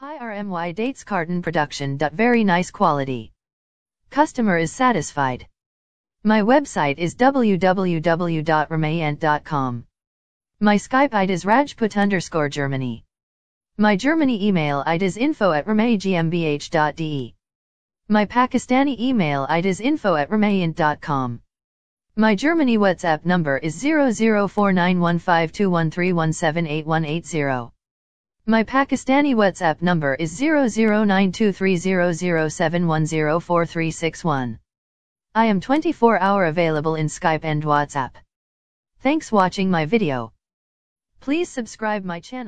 Hi RMY dates carton production. Very nice quality. Customer is satisfied. My website is www.ramayant.com. My Skype ID is rajput underscore Germany. My Germany email ID is info at ramaygmbh.de. My Pakistani email ID is info at ramayant.com. My Germany WhatsApp number is 0049152131781880. My Pakistani WhatsApp number is 00923007104361. I am 24 hour available in Skype and WhatsApp. Thanks watching my video. Please subscribe my channel.